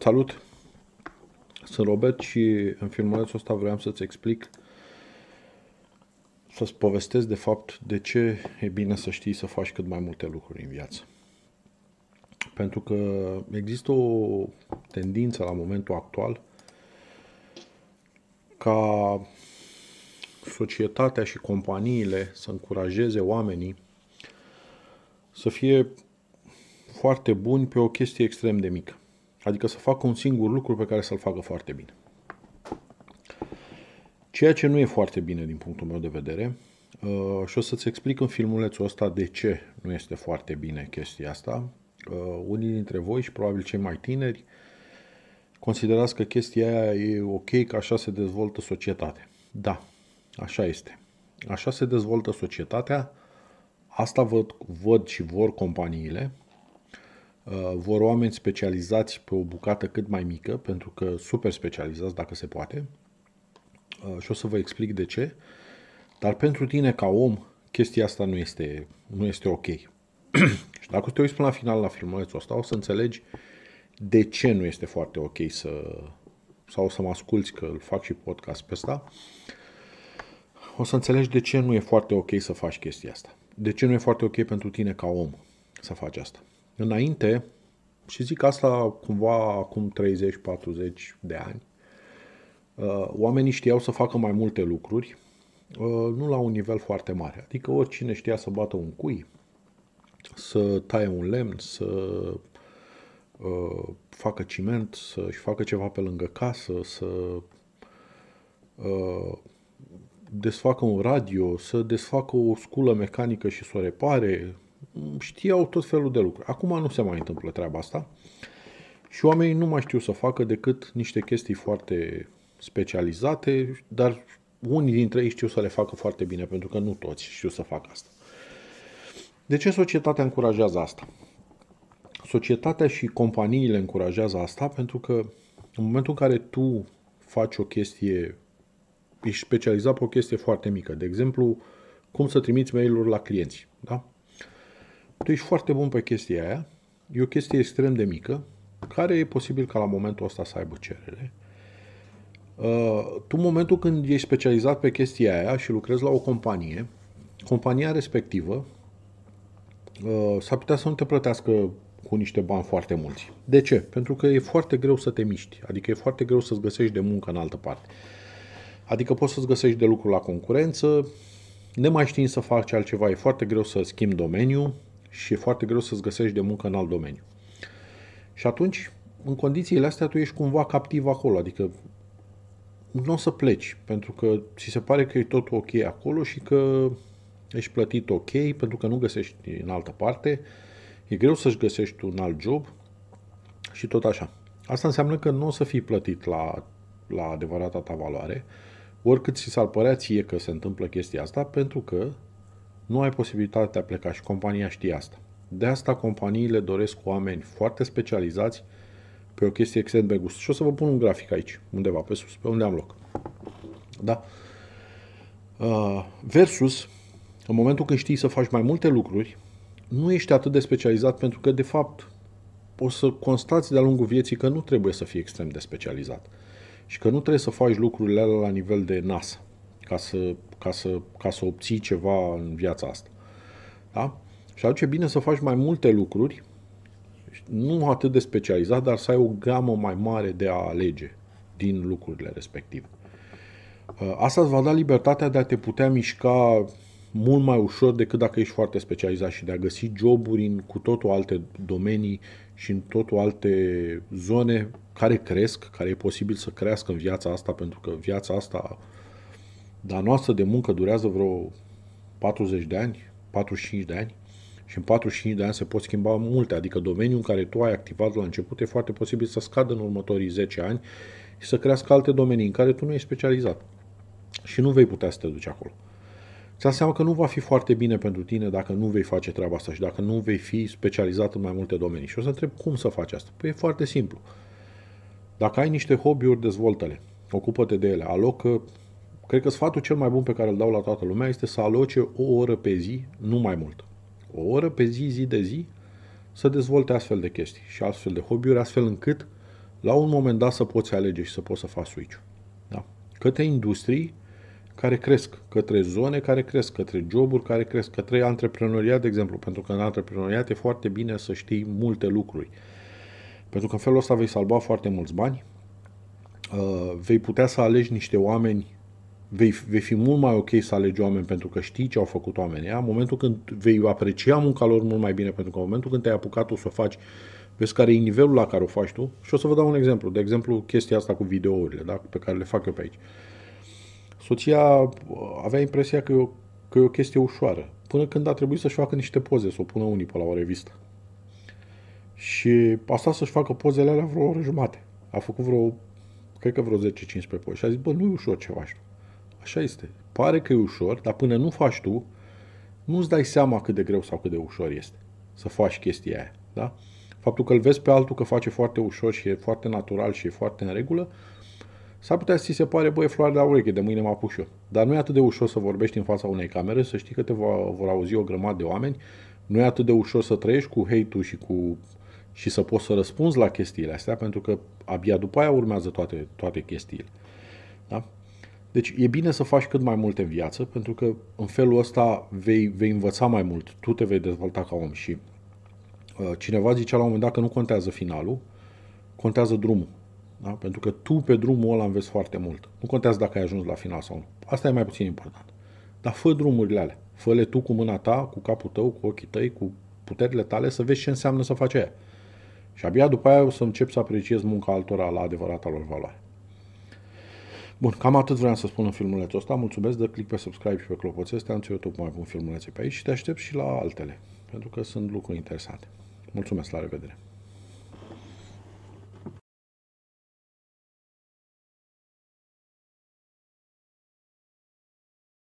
Salut! Sunt Robert și în filmulețul ăsta vreau să-ți explic să-ți povestesc de fapt de ce e bine să știi să faci cât mai multe lucruri în viață. Pentru că există o tendință la momentul actual ca societatea și companiile să încurajeze oamenii să fie foarte buni pe o chestie extrem de mică. Adică să facă un singur lucru pe care să-l facă foarte bine. Ceea ce nu e foarte bine din punctul meu de vedere, uh, și o să-ți explic în filmulețul ăsta de ce nu este foarte bine chestia asta. Uh, unii dintre voi și probabil cei mai tineri considerați că chestia aia e ok, că așa se dezvoltă societatea. Da, așa este. Așa se dezvoltă societatea, asta văd, văd și vor companiile, Uh, vor oameni specializați pe o bucată cât mai mică, pentru că super specializați dacă se poate. Uh, și o să vă explic de ce. Dar pentru tine ca om, chestia asta nu este, nu este ok. și dacă te uiți până la final la filmulețul ăsta, o să înțelegi de ce nu este foarte ok să sau să mă asculti că îl fac și podcast pe ăsta, o să înțelegi de ce nu e foarte ok să faci chestia asta. De ce nu e foarte ok pentru tine ca om să faci asta înainte, și zic asta cumva acum 30-40 de ani, uh, oamenii știau să facă mai multe lucruri, uh, nu la un nivel foarte mare. Adică oricine știa să bată un cui, să taie un lemn, să uh, facă ciment, să-și facă ceva pe lângă casă, să desfacă un radio, să desfacă o sculă mecanică și să o repare, știau tot felul de lucruri. Acum nu se mai întâmplă treaba asta și oamenii nu mai știu să facă decât niște chestii foarte specializate, dar unii dintre ei știu să le facă foarte bine, pentru că nu toți știu să facă asta. De ce societatea încurajează asta? Societatea și companiile încurajează asta pentru că în momentul în care tu faci o chestie, ești specializat pe o chestie foarte mică, de exemplu, cum să trimiți mail-uri la clienți, da? tu ești foarte bun pe chestia aia, e o chestie extrem de mică, care e posibil ca la momentul ăsta să aibă cerere. Uh, tu, în momentul când ești specializat pe chestia aia și lucrezi la o companie, compania respectivă uh, s-ar putea să nu te plătească cu niște bani foarte mulți. De ce? Pentru că e foarte greu să te miști, adică e foarte greu să-ți găsești de muncă în altă parte. Adică poți să-ți găsești de lucru la concurență, nemai știind să faci altceva, e foarte greu să schimbi domeniul, și e foarte greu să-ți găsești de muncă în alt domeniu. Și atunci, în condițiile astea, tu ești cumva captiv acolo, adică nu o să pleci, pentru că ți se pare că e tot ok acolo și că ești plătit ok, pentru că nu găsești în altă parte, e greu să-și găsești un alt job și tot așa. Asta înseamnă că nu o să fii plătit la, la adevărata ta valoare, oricât ți s-ar părea ție că se întâmplă chestia asta, pentru că nu ai posibilitatea de a pleca și compania știe asta. De asta companiile doresc oameni foarte specializați pe o chestie extrem de gust. Și o să vă pun un grafic aici, undeva pe sus, pe unde am loc. Da? Uh, versus, în momentul când știi să faci mai multe lucruri, nu ești atât de specializat pentru că, de fapt, o să constați de-a lungul vieții că nu trebuie să fii extrem de specializat și că nu trebuie să faci lucrurile alea la nivel de NASA ca să, ca să, ca să obții ceva în viața asta. Da? Și e bine să faci mai multe lucruri, nu atât de specializat, dar să ai o gamă mai mare de a alege din lucrurile respective. Uh, asta îți va da libertatea de a te putea mișca mult mai ușor decât dacă ești foarte specializat și de a găsi joburi în cu totul alte domenii și în totul alte zone care cresc, care e posibil să crească în viața asta, pentru că viața asta dar noastră de muncă durează vreo 40 de ani, 45 de ani și în 45 de ani se pot schimba multe, adică domeniul în care tu ai activat la început e foarte posibil să scadă în următorii 10 ani și să crească alte domenii în care tu nu ești specializat și nu vei putea să te duci acolo. Ți dai seama că nu va fi foarte bine pentru tine dacă nu vei face treaba asta și dacă nu vei fi specializat în mai multe domenii. Și o să întreb cum să faci asta. Păi e foarte simplu. Dacă ai niște hobby-uri, dezvoltă-le. Ocupă-te de ele. Alocă Cred că sfatul cel mai bun pe care îl dau la toată lumea este să aloce o oră pe zi, nu mai mult. O oră pe zi, zi de zi, să dezvolte astfel de chestii și astfel de hobby-uri, astfel încât la un moment dat să poți alege și să poți să faci switch da? Către industrii care cresc, către zone care cresc, către joburi care cresc, către antreprenoriat, de exemplu, pentru că în antreprenoriat e foarte bine să știi multe lucruri. Pentru că în felul ăsta vei salva foarte mulți bani, uh, vei putea să alegi niște oameni vei, vei fi mult mai ok să alegi oameni pentru că știi ce au făcut oamenii. În momentul când vei aprecia munca lor mult mai bine, pentru că în momentul când te-ai apucat tu să o faci, vezi care e nivelul la care o faci tu. Și o să vă dau un exemplu. De exemplu, chestia asta cu videourile, da? pe care le fac eu pe aici. Soția uh, avea impresia că e o, că e o chestie ușoară, până când a trebuit să-și facă niște poze, să o pună unii pe la o revistă. Și asta să-și facă pozele alea vreo oră jumate. A făcut vreo, cred că vreo 10-15 poze. Și a zis, bă, nu e ușor ceva așa. Așa este. Pare că e ușor, dar până nu faci tu, nu-ți dai seama cât de greu sau cât de ușor este să faci chestia aia. Da? Faptul că îl vezi pe altul că face foarte ușor și e foarte natural și e foarte în regulă, S-ar putea să ți se pare, băi, floare de ureche, de mâine mă apuc și eu. Dar nu e atât de ușor să vorbești în fața unei camere, să știi că te va, vor auzi o grămadă de oameni. Nu e atât de ușor să trăiești cu hate-ul și, cu, și să poți să răspunzi la chestiile astea, pentru că abia după aia urmează toate, toate chestiile. Da? Deci e bine să faci cât mai multe în viață, pentru că în felul ăsta vei, vei învăța mai mult, tu te vei dezvolta ca om și uh, cineva zicea la un moment dat că nu contează finalul, contează drumul. Da? Pentru că tu pe drumul ăla înveți foarte mult. Nu contează dacă ai ajuns la final sau nu. Asta e mai puțin important. Dar fă drumurile alea. Fă-le tu cu mâna ta, cu capul tău, cu ochii tăi, cu puterile tale să vezi ce înseamnă să faci aia. Și abia după aia o să încep să apreciez munca altora la adevărata lor valoare. Bun, cam atât vreau să spun în filmulețul ăsta. Mulțumesc, dă click pe subscribe și pe clopoțel, te-am ținut tot mai bun filmulețe pe aici și te aștept și la altele, pentru că sunt lucruri interesante. Mulțumesc, la revedere!